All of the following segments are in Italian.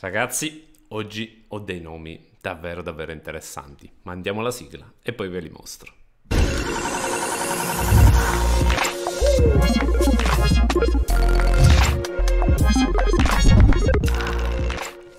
Ragazzi, oggi ho dei nomi davvero davvero interessanti, Mandiamo la sigla e poi ve li mostro.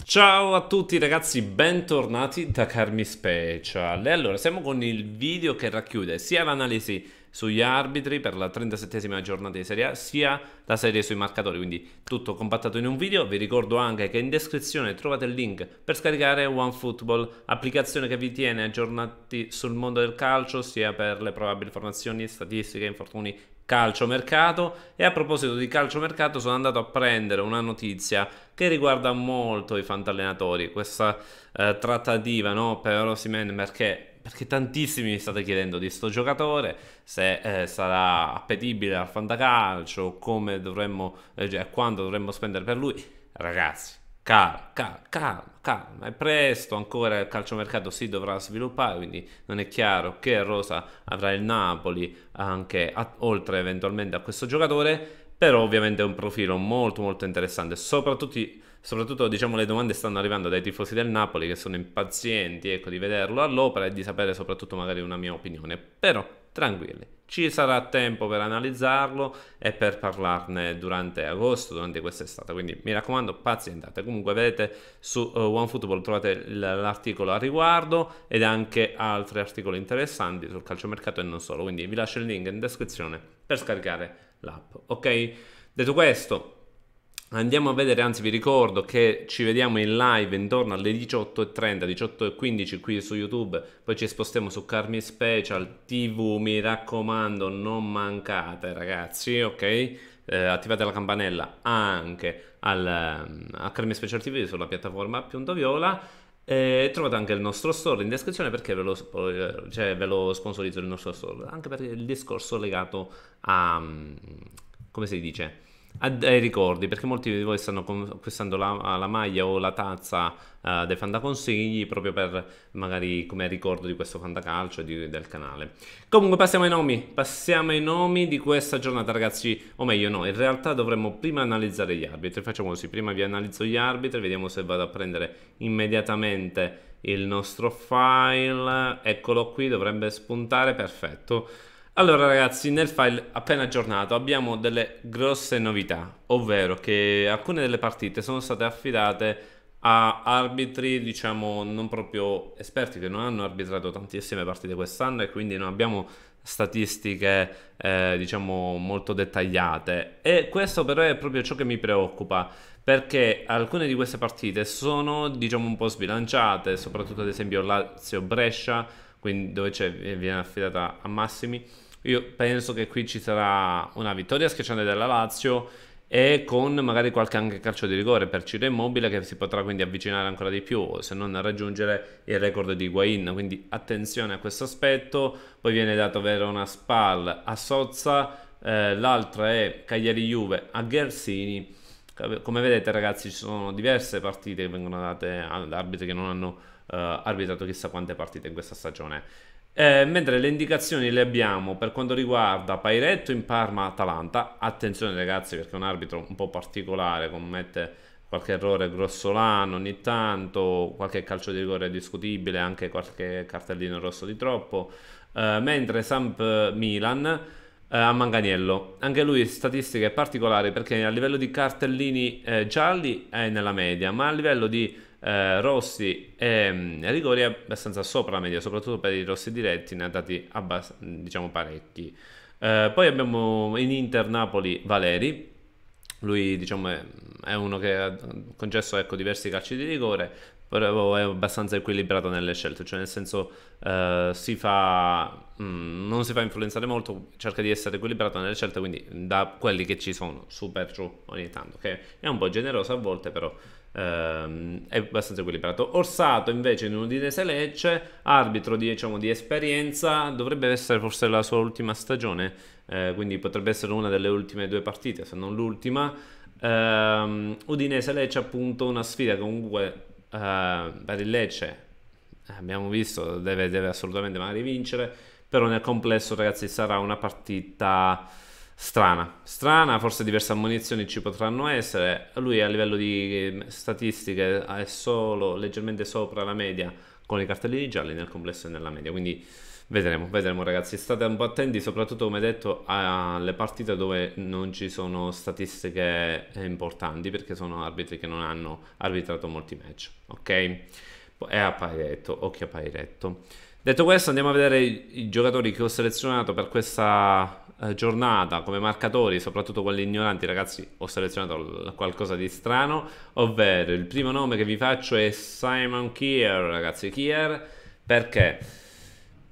Ciao a tutti ragazzi, bentornati da Carmi Special. E allora, siamo con il video che racchiude sia l'analisi sugli arbitri per la 37esima giornata di Serie A, sia la serie sui marcatori, quindi tutto compattato in un video. Vi ricordo anche che in descrizione trovate il link per scaricare OneFootball, applicazione che vi tiene aggiornati sul mondo del calcio, sia per le probabili formazioni, statistiche, infortuni calciomercato e a proposito di calciomercato sono andato a prendere una notizia che riguarda molto i fantallenatori questa eh, trattativa no, per Osimen perché perché tantissimi mi state chiedendo di sto giocatore, se eh, sarà appetibile al fantacalcio, come dovremmo, eh, cioè, quando dovremmo spendere per lui. Ragazzi, calma, calma, calma, calma, è presto ancora, il calciomercato si dovrà sviluppare, quindi non è chiaro che rosa avrà il Napoli anche a, oltre eventualmente a questo giocatore però ovviamente è un profilo molto molto interessante, soprattutto, soprattutto diciamo, le domande stanno arrivando dai tifosi del Napoli che sono impazienti ecco, di vederlo all'opera e di sapere soprattutto magari una mia opinione, però tranquilli, ci sarà tempo per analizzarlo e per parlarne durante agosto, durante quest'estate. Quindi mi raccomando, pazientate. Comunque, vedete su eh, OneFootball trovate l'articolo a riguardo ed anche altri articoli interessanti sul calciomercato e non solo. Quindi vi lascio il link in descrizione per scaricare l'app. Ok? Detto questo, andiamo a vedere, anzi vi ricordo che ci vediamo in live intorno alle 18.30, 18.15 qui su YouTube, poi ci spostiamo su Carmi Special TV, mi raccomando non mancate ragazzi, ok? Eh, attivate la campanella anche al, ehm, a Carmi Special TV sulla piattaforma Piunto Viola e trovate anche il nostro store in descrizione perché ve lo, eh, cioè, ve lo sponsorizzo il nostro store, anche per il discorso legato a, mm, come si dice, ai eh, ricordi, perché molti di voi stanno acquistando la, la maglia o la tazza uh, dei fandaconsigli proprio per magari come ricordo di questo fandacalcio e di, del canale. Comunque passiamo ai nomi, passiamo ai nomi di questa giornata ragazzi, o meglio no, in realtà dovremmo prima analizzare gli arbitri, facciamo così, prima vi analizzo gli arbitri, vediamo se vado a prendere immediatamente il nostro file, eccolo qui, dovrebbe spuntare, perfetto. Allora ragazzi, nel file appena aggiornato abbiamo delle grosse novità, ovvero che alcune delle partite sono state affidate a arbitri, diciamo, non proprio esperti, che non hanno arbitrato tantissime partite quest'anno e quindi non abbiamo statistiche, eh, diciamo, molto dettagliate. E questo però è proprio ciò che mi preoccupa, perché alcune di queste partite sono, diciamo, un po' sbilanciate, soprattutto ad esempio Lazio-Brescia, quindi dove eh, viene affidata a Massimi io penso che qui ci sarà una vittoria schiacciante della Lazio e con magari qualche anche calcio di rigore per Ciro Immobile che si potrà quindi avvicinare ancora di più se non raggiungere il record di Higuain quindi attenzione a questo aspetto poi viene dato Verona Spal a Sozza eh, l'altra è Cagliari Juve a Gersini come vedete ragazzi ci sono diverse partite che vengono date ad arbitri che non hanno eh, arbitrato chissà quante partite in questa stagione eh, mentre le indicazioni le abbiamo per quanto riguarda Pairetto in Parma Atalanta. Attenzione ragazzi perché è un arbitro un po' particolare, commette qualche errore grossolano ogni tanto, qualche calcio di rigore discutibile, anche qualche cartellino rosso di troppo. Eh, mentre Samp Milan eh, a Manganiello, anche lui statistiche particolari perché a livello di cartellini eh, gialli è nella media, ma a livello di eh, rossi e mm, rigori abbastanza sopra la media, soprattutto per i rossi diretti ne ha dati abbass- diciamo parecchi. Eh, poi abbiamo in Inter Napoli Valeri, lui diciamo, è, mm, è uno che ha concesso ecco, diversi calci di rigore, però boh, è abbastanza equilibrato nelle scelte, cioè nel senso eh, si fa, mh, mm, non si fa influenzare molto, cerca di essere equilibrato nelle scelte, quindi da quelli che ci sono, super giù ogni tanto, che è un po' generoso a volte però ehm, è abbastanza equilibrato. Orsato invece in Udinese Lecce, arbitro diciamo, di esperienza, dovrebbe essere forse la sua ultima stagione, eh, quindi potrebbe essere una delle ultime due partite, se non l'ultima. Ehm, Udinese Lecce appunto una sfida comunque eh, per il Lecce eh, abbiamo visto deve, deve assolutamente magari vincere però nel complesso ragazzi sarà una partita strana strana forse diverse ammunizioni ci potranno essere lui a livello di eh, statistiche è solo leggermente sopra la media con i cartellini gialli nel complesso e nella media quindi Vedremo, vedremo ragazzi, state un po' attenti, soprattutto come detto alle partite dove non ci sono statistiche eh, importanti perché sono arbitri che non hanno arbitrato molti match, ok? E a Pairetto, occhio a Pairetto. Detto questo andiamo a vedere i, giocatori che ho selezionato per questa eh, giornata come marcatori, soprattutto quelli ignoranti ragazzi ho selezionato qualcosa di strano, ovvero il primo nome che vi faccio è Simon Kier ragazzi, Kier perché?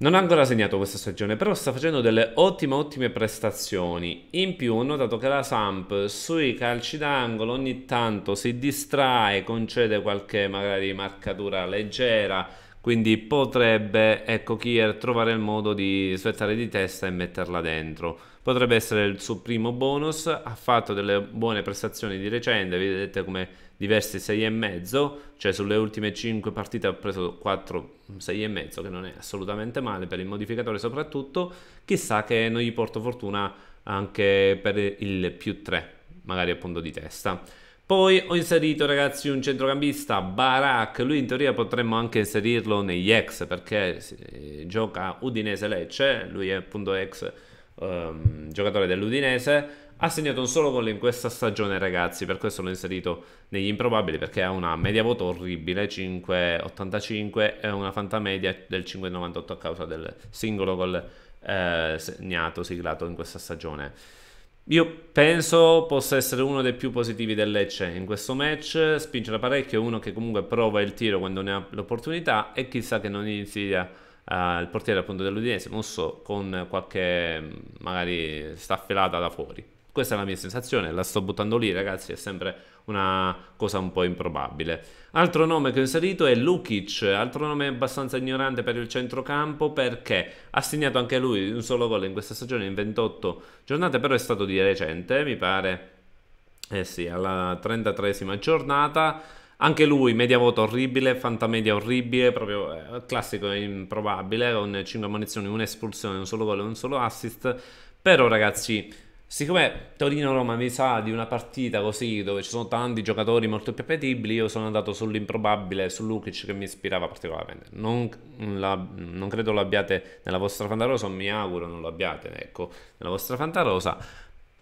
Non ha ancora segnato questa stagione, però sta facendo delle ottime, ottime prestazioni. In più ho notato che la Samp sui calci d'angolo ogni tanto si distrae, concede qualche magari marcatura leggera, quindi potrebbe, ecco, Kier trovare il modo di svettare di testa e metterla dentro. Potrebbe essere il suo primo bonus, ha fatto delle buone prestazioni di recente, vedete come diverse 6,5, cioè sulle ultime 5 partite ha preso 4, 6,5, che non è assolutamente male per il modificatore soprattutto, chissà che non gli porto fortuna anche per il più 3, magari appunto di testa. Poi ho inserito ragazzi un centrocampista, Barak, lui in teoria potremmo anche inserirlo negli ex perché eh, gioca Udinese Lecce, lui è appunto ex um, giocatore dell'Udinese, ha segnato un solo gol in questa stagione, ragazzi, per questo l'ho inserito negli improbabili perché ha una media voto orribile, 5,85 e una fantamedia del 5,98 a causa del singolo gol eh, segnato, siglato in questa stagione. Io penso possa essere uno dei più positivi del Lecce in questo match, spingere parecchio, uno che comunque prova il tiro quando ne ha l'opportunità e chissà che non inizia eh, il portiere appunto dell'Udinese, mosso con qualche magari staffelata da fuori. Questa è la mia sensazione, la sto buttando lì ragazzi, è sempre una cosa un po' improbabile. Altro nome che ho inserito è Lukic, altro nome abbastanza ignorante per il centrocampo perché ha segnato anche lui un solo gol in questa stagione in 28 giornate, però è stato di recente, mi pare, eh sì, alla 33esima giornata. Anche lui, media voto orribile, fantamedia orribile, proprio eh, classico e improbabile, con 5 munizioni, un'espulsione, un solo gol e un solo assist. Però ragazzi, Siccome Torino-Roma mi sa di una partita così dove ci sono tanti giocatori molto più appetibili, io sono andato sull'improbabile, su Lukic che mi ispirava particolarmente. Non, la, non credo lo abbiate nella vostra fantarosa, mi auguro non lo abbiate, ecco, nella vostra fantarosa.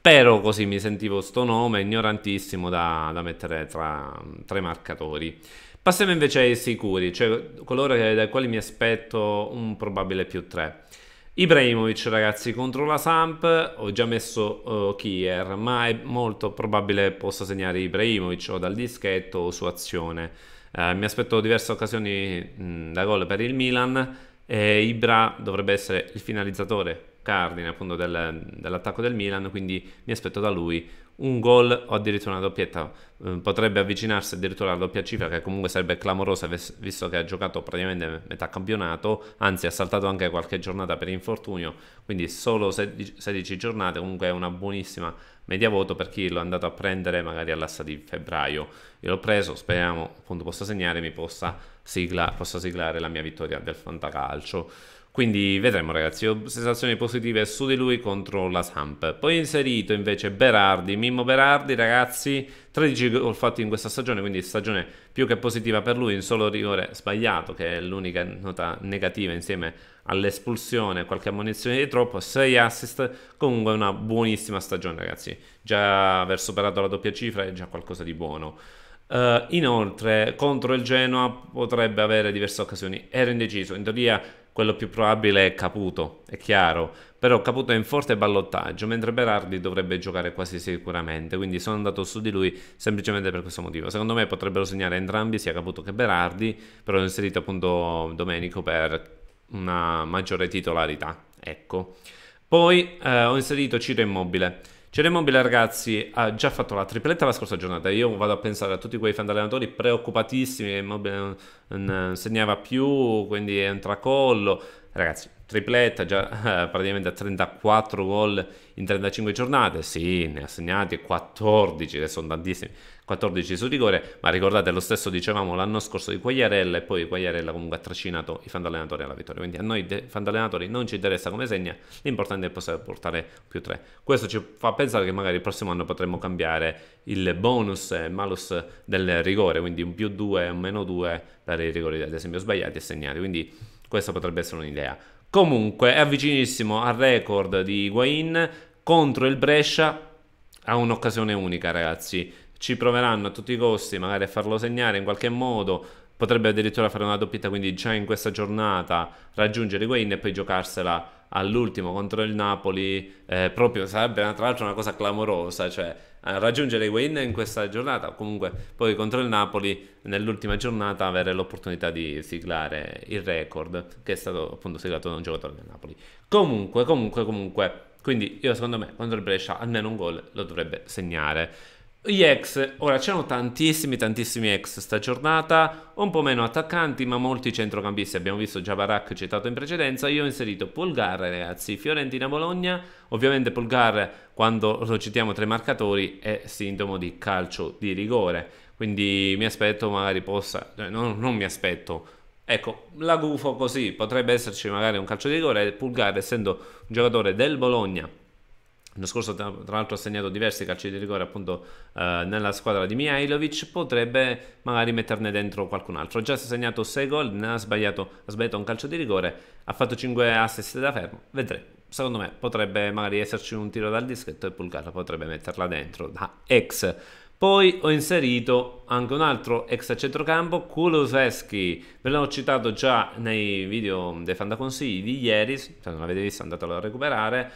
Però così mi sentivo sto nome ignorantissimo da, da mettere tra, tra i marcatori. Passiamo invece ai sicuri, cioè coloro dai quali mi aspetto un probabile più 3. Ibrahimovic ragazzi contro la Samp ho già messo uh, eh, Kier ma è molto probabile possa segnare Ibrahimovic o dal dischetto o su azione uh, mi aspetto diverse occasioni mh, mm, da gol per il Milan e Ibra dovrebbe essere il finalizzatore cardine appunto del, dell'attacco del Milan quindi mi aspetto da lui un gol o addirittura una doppietta. Mm, potrebbe avvicinarsi addirittura alla doppia cifra, che comunque sarebbe clamorosa, visto che ha giocato praticamente metà campionato, anzi ha saltato anche qualche giornata per infortunio, quindi solo 16 giornate, comunque è una buonissima media voto per chi l'ho andato a prendere magari all'assa di febbraio. Io l'ho preso, speriamo appunto possa segnare, mi possa, sigla, possa siglare la mia vittoria del Fantacalcio. Quindi vedremo ragazzi, ho sensazioni positive su di lui contro la Samp. Poi ho inserito invece Berardi, Mimmo Berardi ragazzi, 13 gol fatti in questa stagione, quindi stagione più che positiva per lui, in solo rigore sbagliato, che è l'unica nota negativa insieme all'espulsione, qualche ammonizione di troppo, 6 assist, comunque una buonissima stagione ragazzi, già aver superato la doppia cifra è già qualcosa di buono. Uh, inoltre contro il Genoa potrebbe avere diverse occasioni, era indeciso, in teoria quello più probabile è Caputo, è chiaro, però Caputo è in forte ballottaggio, mentre Berardi dovrebbe giocare quasi sicuramente, quindi sono andato su di lui semplicemente per questo motivo. Secondo me potrebbero segnare entrambi, sia Caputo che Berardi, però ho inserito appunto Domenico per una maggiore titolarità, ecco. Poi eh, ho inserito Ciro Immobile. Mobile, ragazzi ha già fatto la tripletta la scorsa giornata, io vado a pensare a tutti quei fan allenatori preoccupatissimi, Mobile non eh, segnava più, quindi è un tracollo. Ragazzi, tripletta già eh, praticamente a 34 gol in 35 giornate, sì, ne ha segnati 14, che sono tantissimi, 14 su rigore, ma ricordate lo stesso dicevamo l'anno scorso di Quagliarella e poi Quagliarella comunque ha trascinato i fandallenatori alla vittoria, quindi a noi de- fantallenatori non ci interessa come segna, l'importante è poter portare più 3. Questo ci fa pensare che magari il prossimo anno potremmo cambiare il bonus e eh, malus del rigore, quindi un più 2 e un meno 2 per i rigori ad esempio sbagliati e segnati, quindi questa potrebbe essere un'idea. Comunque è vicinissimo al record di Higuain contro il Brescia ha un'occasione unica ragazzi. Ci proveranno a tutti i costi magari a farlo segnare in qualche modo, potrebbe addirittura fare una doppietta quindi già in questa giornata raggiungere Higuain e poi giocarsela all'ultimo contro il Napoli eh, proprio sarebbe tra l'altro una cosa clamorosa, cioè raggiungere i win in questa giornata. Comunque, poi contro il Napoli, nell'ultima giornata, avere l'opportunità di siglare il record che è stato appunto siglato da un giocatore del Napoli. Comunque, comunque, comunque. Quindi, io secondo me, contro il Brescia, almeno un gol lo dovrebbe segnare. Gli ex, ora c'erano tantissimi, tantissimi ex sta giornata, un po' meno attaccanti, ma molti centrocampisti. Abbiamo visto Javarak citato in precedenza. Io ho inserito Pulgar, ragazzi, Fiorentina-Bologna. Ovviamente Pulgar, quando lo citiamo tra i marcatori, è sintomo di calcio di rigore. Quindi mi aspetto magari possa... Eh, non, non mi aspetto, Ecco, la gufo così, potrebbe esserci magari un calcio di rigore, Pulgar essendo un giocatore del Bologna L'anno scorso, tra, l'altro, ha segnato diversi calci di rigore appunto eh, nella squadra di Mihailovic. Potrebbe magari metterne dentro qualcun altro. Già si è segnato 6 gol, ne ha sbagliato, ha sbagliato un calcio di rigore, ha fatto 5 assist da fermo. Vedremo. Secondo me potrebbe magari esserci un tiro dal dischetto e Pulgarra potrebbe metterla dentro da ex. Poi ho inserito anche un altro ex centrocampo, Kuluseschi. Ve l'ho citato già nei video dei fandaconsigli di ieri. Se non l'avete visto, andatelo a recuperare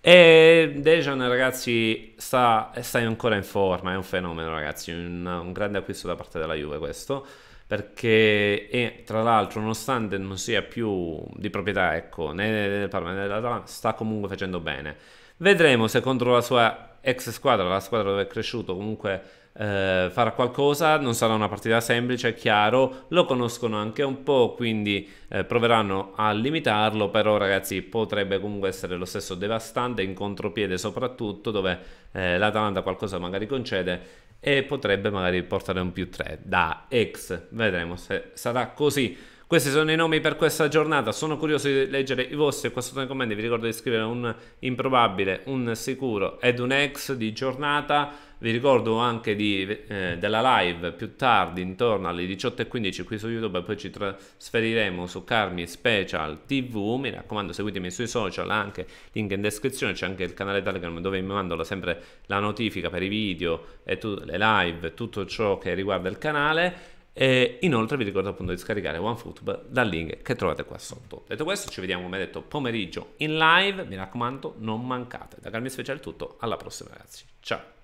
e Dejan, ragazzi, sta, sta ancora in forma, è un fenomeno, ragazzi, un, un grande acquisto da parte della Juve questo, perché è, tra l'altro, nonostante non sia più di proprietà, ecco, né del Parma né dell'Atalanta, sta comunque facendo bene. Vedremo se contro la sua ex squadra, la squadra dove è cresciuto, comunque eh, farà qualcosa, non sarà una partita semplice, è chiaro, lo conoscono anche un po', quindi eh, proveranno a limitarlo, però ragazzi potrebbe comunque essere lo stesso devastante, in contropiede soprattutto, dove eh, l'Atalanta qualcosa magari concede e potrebbe magari portare un più 3 da ex, vedremo se sarà così. Questi sono i nomi per questa giornata, sono curioso di leggere i vostri e qua sotto nei commenti vi ricordo di scrivere un improbabile, un sicuro ed un ex di giornata vi ricordo anche di, eh, della live più tardi, intorno alle 18.15 qui su YouTube, poi ci trasferiremo su Carmi Special TV. Mi raccomando, seguitemi sui social, anche link in descrizione, c'è anche il canale Telegram dove mi mandano sempre la notifica per i video, e le live, tutto ciò che riguarda il canale. E inoltre vi ricordo appunto di scaricare OneFootball dal link che trovate qua sotto. Detto questo, ci vediamo come detto pomeriggio in live. Mi raccomando, non mancate. Da Carmi Special è tutto, alla prossima ragazzi. Ciao!